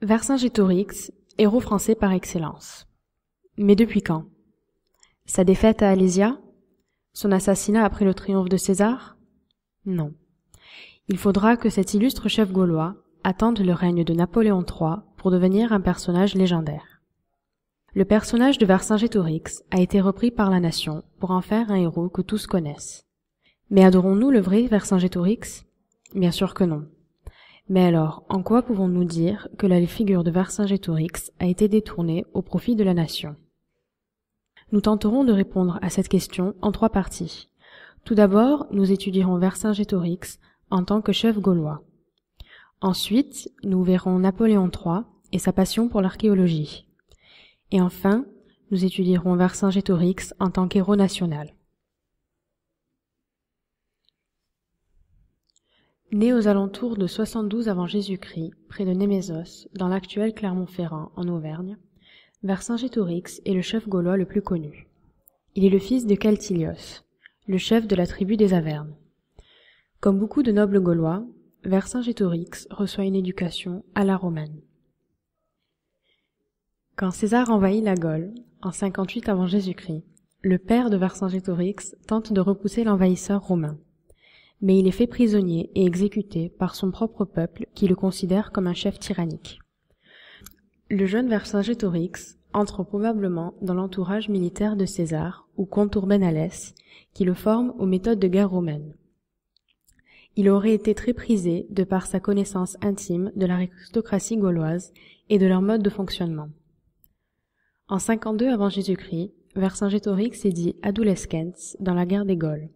Vercingétorix, héros français par excellence. Mais depuis quand Sa défaite à Alésia Son assassinat après le triomphe de César Non. Il faudra que cet illustre chef gaulois attende le règne de Napoléon III pour devenir un personnage légendaire. Le personnage de Vercingétorix a été repris par la nation pour en faire un héros que tous connaissent. Mais adorons-nous le vrai Vercingétorix Bien sûr que non. Mais alors, en quoi pouvons-nous dire que la figure de Vercingétorix a été détournée au profit de la nation Nous tenterons de répondre à cette question en trois parties. Tout d'abord, nous étudierons Vercingétorix en tant que chef gaulois. Ensuite, nous verrons Napoléon III et sa passion pour l'archéologie. Et enfin, nous étudierons Vercingétorix en tant qu'héros national. Né aux alentours de 72 avant Jésus-Christ, près de Némésos, dans l'actuel Clermont-Ferrand, en Auvergne, Vercingétorix est le chef gaulois le plus connu. Il est le fils de Caltilios, le chef de la tribu des Avernes. Comme beaucoup de nobles gaulois, Vercingétorix reçoit une éducation à la romaine. Quand César envahit la Gaule, en 58 avant Jésus-Christ, le père de Vercingétorix tente de repousser l'envahisseur romain mais il est fait prisonnier et exécuté par son propre peuple qui le considère comme un chef tyrannique. Le jeune Vercingétorix entre probablement dans l'entourage militaire de César ou comte benalès qui le forme aux méthodes de guerre romaine. Il aurait été très prisé de par sa connaissance intime de l'aristocratie gauloise et de leur mode de fonctionnement. En 52 avant Jésus-Christ, Vercingétorix est dit adolescens dans la guerre des Gaules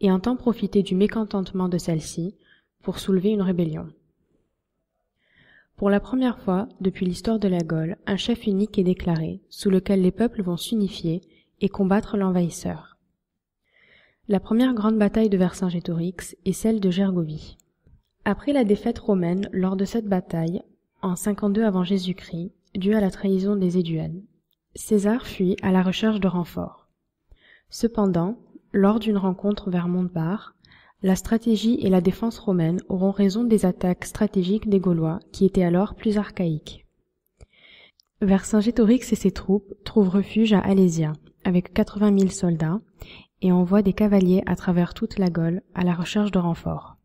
et entend profiter du mécontentement de celle-ci pour soulever une rébellion. Pour la première fois depuis l'histoire de la Gaule, un chef unique est déclaré, sous lequel les peuples vont s'unifier et combattre l'envahisseur. La première grande bataille de Vercingétorix est celle de Gergovie. Après la défaite romaine lors de cette bataille, en 52 avant Jésus-Christ, due à la trahison des Éduanes, César fuit à la recherche de renforts. Cependant, lors d'une rencontre vers Montbar, la stratégie et la défense romaine auront raison des attaques stratégiques des Gaulois qui étaient alors plus archaïques. Saint-Gétorix et ses troupes trouvent refuge à Alésia avec 80 000 soldats et envoient des cavaliers à travers toute la Gaule à la recherche de renforts.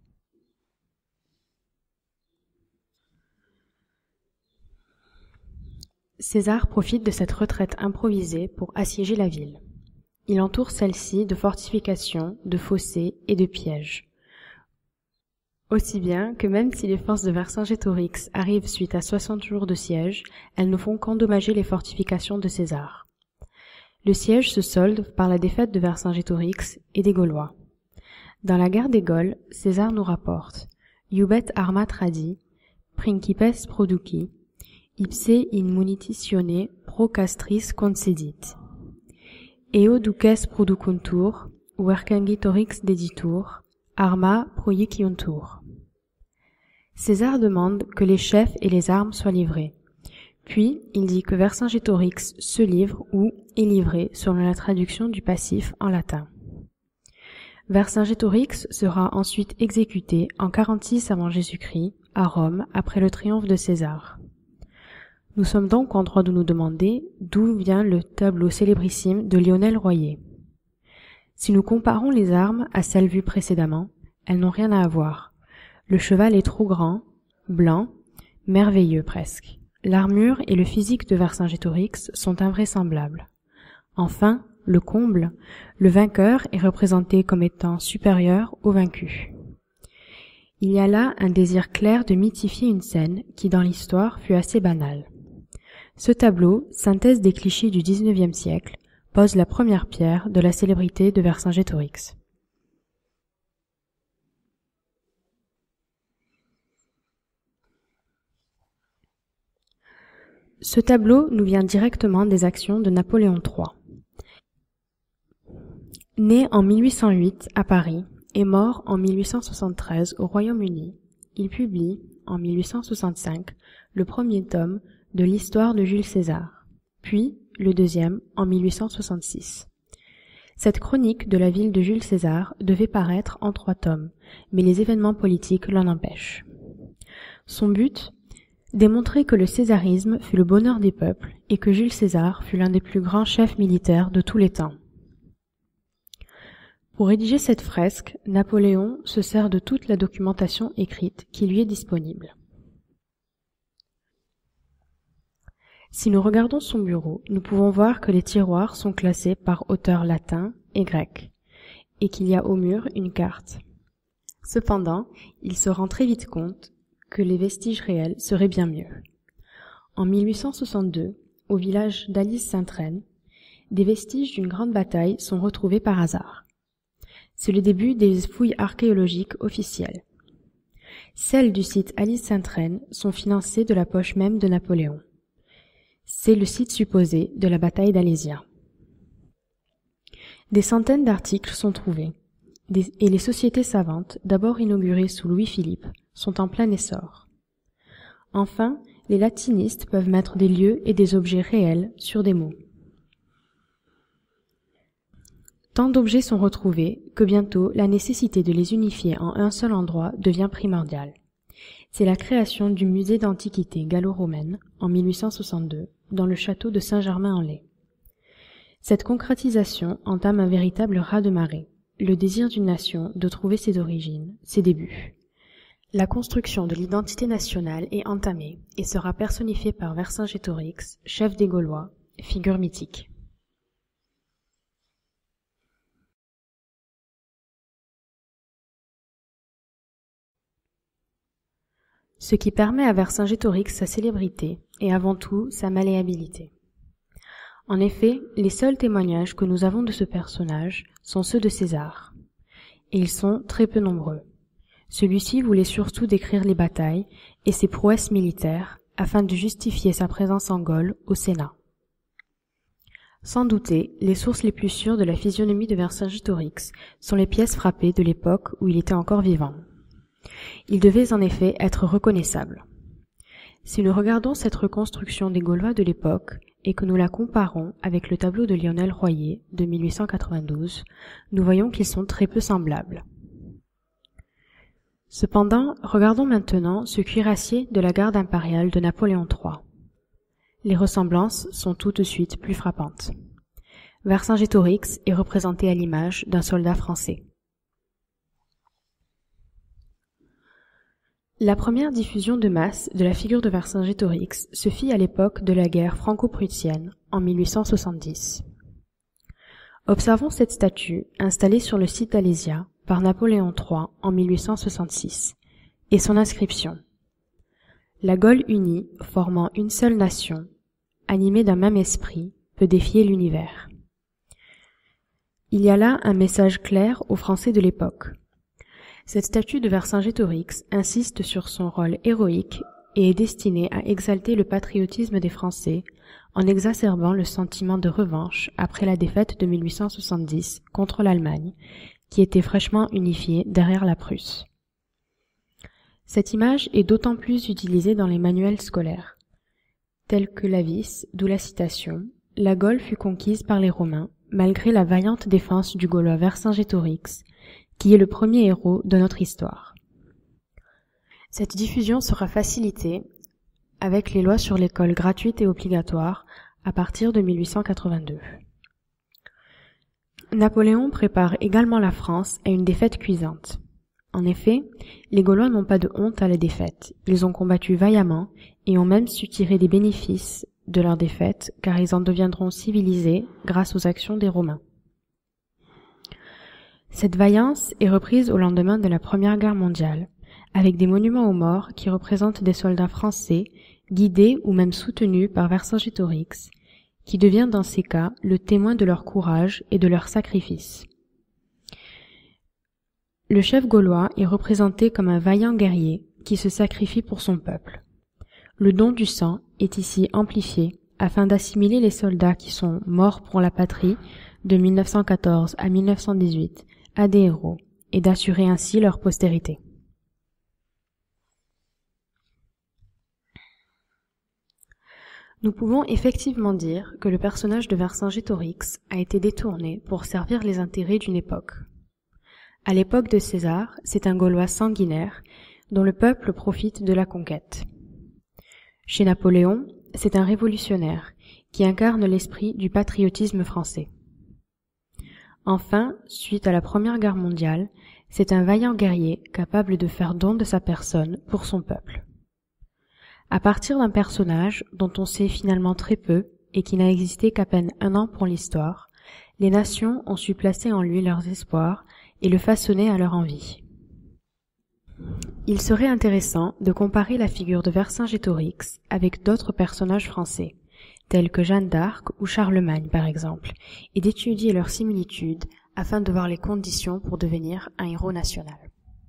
César profite de cette retraite improvisée pour assiéger la ville. Il entoure celle-ci de fortifications, de fossés et de pièges. Aussi bien que même si les forces de Vercingétorix arrivent suite à 60 jours de siège, elles ne font qu'endommager les fortifications de César. Le siège se solde par la défaite de Vercingétorix et des Gaulois. Dans la guerre des Gaules, César nous rapporte Iubet armat tradi, principes produci, ipse in munitione pro castris concedit. Eo duques producuntur, deditur, arma César demande que les chefs et les armes soient livrés. Puis, il dit que Vercingétorix se livre ou est livré selon la traduction du passif en latin. Vercingétorix sera ensuite exécuté en 46 avant Jésus-Christ à Rome après le triomphe de César. Nous sommes donc en droit de nous demander d'où vient le tableau célébrissime de Lionel Royer. Si nous comparons les armes à celles vues précédemment, elles n'ont rien à avoir. Le cheval est trop grand, blanc, merveilleux presque. L'armure et le physique de Vercingétorix sont invraisemblables. Enfin, le comble, le vainqueur est représenté comme étant supérieur au vaincu. Il y a là un désir clair de mythifier une scène qui dans l'histoire fut assez banale. Ce tableau, synthèse des clichés du XIXe siècle, pose la première pierre de la célébrité de Vercingétorix. Ce tableau nous vient directement des actions de Napoléon III. Né en 1808 à Paris et mort en 1873 au Royaume-Uni, il publie, en 1865, le premier tome de l'histoire de Jules César, puis le deuxième en 1866. Cette chronique de la ville de Jules César devait paraître en trois tomes, mais les événements politiques l'en empêchent. Son but Démontrer que le césarisme fut le bonheur des peuples et que Jules César fut l'un des plus grands chefs militaires de tous les temps. Pour rédiger cette fresque, Napoléon se sert de toute la documentation écrite qui lui est disponible. Si nous regardons son bureau, nous pouvons voir que les tiroirs sont classés par auteur latin et grec, et qu'il y a au mur une carte. Cependant, il se rend très vite compte que les vestiges réels seraient bien mieux. En 1862, au village d'Alice Sainte-Reine, des vestiges d'une grande bataille sont retrouvés par hasard. C'est le début des fouilles archéologiques officielles. Celles du site Alice Sainte-Reine sont financées de la poche même de Napoléon. C'est le site supposé de la bataille d'Alésia. Des centaines d'articles sont trouvés, et les sociétés savantes, d'abord inaugurées sous Louis-Philippe, sont en plein essor. Enfin, les latinistes peuvent mettre des lieux et des objets réels sur des mots. Tant d'objets sont retrouvés que bientôt la nécessité de les unifier en un seul endroit devient primordiale. C'est la création du musée d'antiquités gallo-romaine en 1862 dans le château de Saint-Germain-en-Laye. Cette concrétisation entame un véritable raz-de-marée, le désir d'une nation de trouver ses origines, ses débuts. La construction de l'identité nationale est entamée et sera personnifiée par Vercingétorix, chef des Gaulois, figure mythique. ce qui permet à Vercingétorix sa célébrité et avant tout sa malléabilité. En effet, les seuls témoignages que nous avons de ce personnage sont ceux de César. Et ils sont très peu nombreux. Celui-ci voulait surtout décrire les batailles et ses prouesses militaires afin de justifier sa présence en Gaule au Sénat. Sans douter, les sources les plus sûres de la physionomie de Vercingétorix sont les pièces frappées de l'époque où il était encore vivant. Il devait en effet être reconnaissable. Si nous regardons cette reconstruction des Gaulois de l'époque et que nous la comparons avec le tableau de Lionel Royer de 1892, nous voyons qu'ils sont très peu semblables. Cependant, regardons maintenant ce cuirassier de la garde impériale de Napoléon III. Les ressemblances sont tout de suite plus frappantes. Vercingétorix est représenté à l'image d'un soldat français. La première diffusion de masse de la figure de Vercingétorix se fit à l'époque de la guerre franco-prussienne, en 1870. Observons cette statue installée sur le site d'Alésia par Napoléon III en 1866 et son inscription. La Gaule unie, formant une seule nation, animée d'un même esprit, peut défier l'univers. Il y a là un message clair aux Français de l'époque. Cette statue de Vercingétorix insiste sur son rôle héroïque et est destinée à exalter le patriotisme des Français en exacerbant le sentiment de revanche après la défaite de 1870 contre l'Allemagne, qui était fraîchement unifiée derrière la Prusse. Cette image est d'autant plus utilisée dans les manuels scolaires, tels que l'Avis, d'où la citation, la Gaule fut conquise par les Romains, malgré la vaillante défense du Gaulois Vercingétorix, qui est le premier héros de notre histoire. Cette diffusion sera facilitée avec les lois sur l'école gratuite et obligatoire à partir de 1882. Napoléon prépare également la France à une défaite cuisante. En effet, les Gaulois n'ont pas de honte à la défaite. Ils ont combattu vaillamment et ont même su tirer des bénéfices de leur défaite car ils en deviendront civilisés grâce aux actions des Romains. Cette vaillance est reprise au lendemain de la Première Guerre mondiale, avec des monuments aux morts qui représentent des soldats français, guidés ou même soutenus par Vercingétorix, qui devient dans ces cas le témoin de leur courage et de leur sacrifice. Le chef gaulois est représenté comme un vaillant guerrier qui se sacrifie pour son peuple. Le don du sang est ici amplifié afin d'assimiler les soldats qui sont morts pour la patrie de 1914 à 1918 à des héros et d'assurer ainsi leur postérité. Nous pouvons effectivement dire que le personnage de Vercingétorix a été détourné pour servir les intérêts d'une époque. À l'époque de César, c'est un Gaulois sanguinaire dont le peuple profite de la conquête. Chez Napoléon, c'est un révolutionnaire qui incarne l'esprit du patriotisme français. Enfin, suite à la Première Guerre mondiale, c'est un vaillant guerrier capable de faire don de sa personne pour son peuple. À partir d'un personnage dont on sait finalement très peu et qui n'a existé qu'à peine un an pour l'histoire, les nations ont su placer en lui leurs espoirs et le façonner à leur envie. Il serait intéressant de comparer la figure de Vercingétorix avec d'autres personnages français tels que Jeanne d'Arc ou Charlemagne par exemple, et d'étudier leurs similitudes afin de voir les conditions pour devenir un héros national.